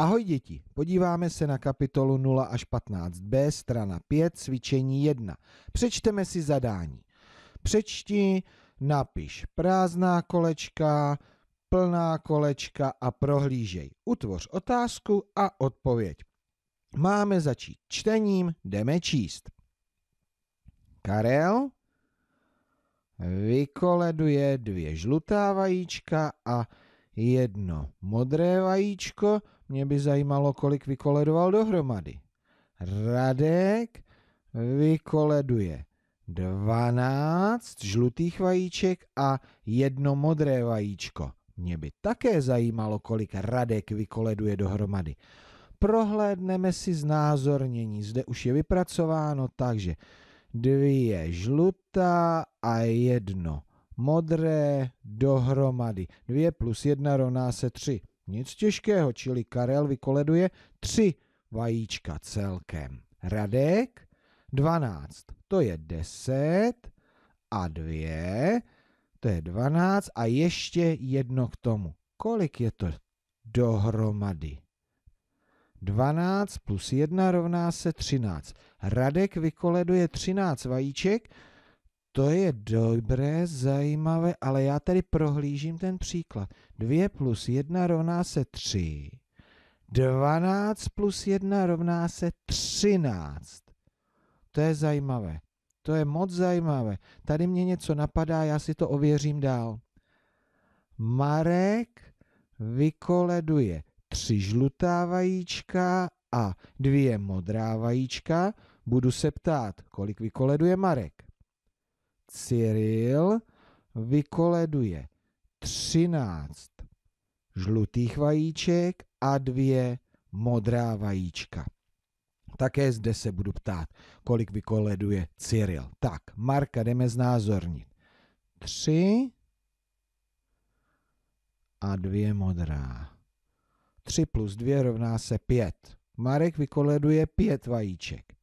Ahoj děti, podíváme se na kapitolu 0 až 15b, strana 5, cvičení 1. Přečteme si zadání. Přečti, napiš prázdná kolečka, plná kolečka a prohlížej. Utvoř otázku a odpověď. Máme začít čtením, jdeme číst. Karel vykoleduje dvě žlutá vajíčka a jedno modré vajíčko, mě by zajímalo, kolik vykoledoval dohromady. Radek vykoleduje 12 žlutých vajíček a jedno modré vajíčko. Mě by také zajímalo, kolik Radek vykoleduje dohromady. Prohlédneme si znázornění, zde už je vypracováno, takže dvě žlutá a jedno modré dohromady. 2 plus 1 rovná se 3. Nic těžkého, čili Karel vykoleduje tři vajíčka celkem. Radek 12, to je 10 a 2, to je 12 a ještě jedno k tomu. Kolik je to dohromady? 12 plus 1 rovná se 13. Radek vykoleduje 13 vajíček, to je dobré, zajímavé, ale já tady prohlížím ten příklad. 2 plus 1 rovná se 3. 12 plus 1 rovná se 13. To je zajímavé. To je moc zajímavé. Tady mě něco napadá, já si to ověřím dál. Marek vykoleduje tři žlutá vajíčka a dvě modrá vajíčka. Budu se ptát, kolik vykoleduje Marek. Cyril vykoleduje 13 žlutých vajíček a dvě modrá vajíčka. Také zde se budu ptát, kolik vykoleduje Cyril. Tak, Marka jdeme znázornit. Tři a dvě modrá. Tři plus dvě rovná se pět. Marek vykoleduje pět vajíček.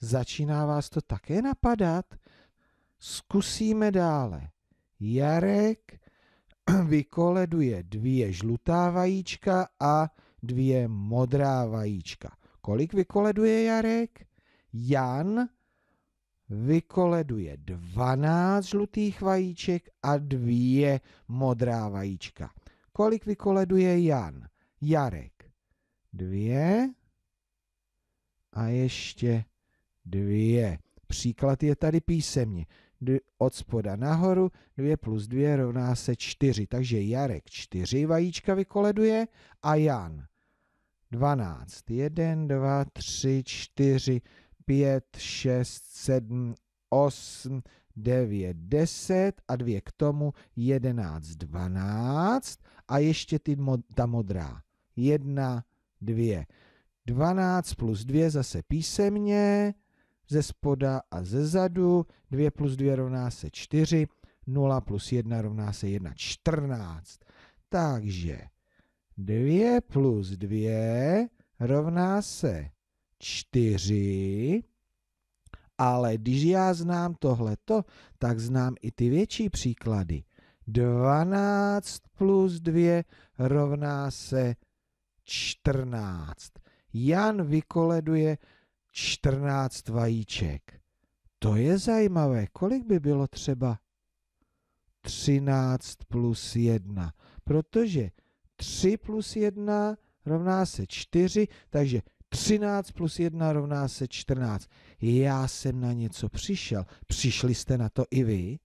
Začíná vás to také napadat? Zkusíme dále. Jarek vykoleduje dvě žlutá vajíčka a dvě modrá vajíčka. Kolik vykoleduje Jarek? Jan vykoleduje 12 žlutých vajíček a dvě modrá vajíčka. Kolik vykoleduje Jan? Jarek. Dvě a ještě dvě. Příklad je tady písemně. od spoda nahoru 2 plus 2 rovná se 4. Takže Jarek 4 vajíčka vykoleduje a Jan 12. 1, 2, 3, 4, 5, 6, 7, 8, 9, 10 a 2 k tomu 11, 12 a ještě ty, ta modrá 1, 2. 12 plus 2 zase písemně, ze spoda a ze zadu, 2 plus 2 rovná se 4, 0 plus 1 rovná se 1, 14. Takže 2 plus 2 rovná se 4, ale když já znám tohleto, tak znám i ty větší příklady. 12 plus 2 rovná se 14. Jan vykoleduje čtrnáct vajíček. To je zajímavé, kolik by bylo třeba? Třináct plus jedna, protože tři plus jedna rovná se čtyři, takže třináct plus jedna rovná se čtrnáct. Já jsem na něco přišel. Přišli jste na to i vy?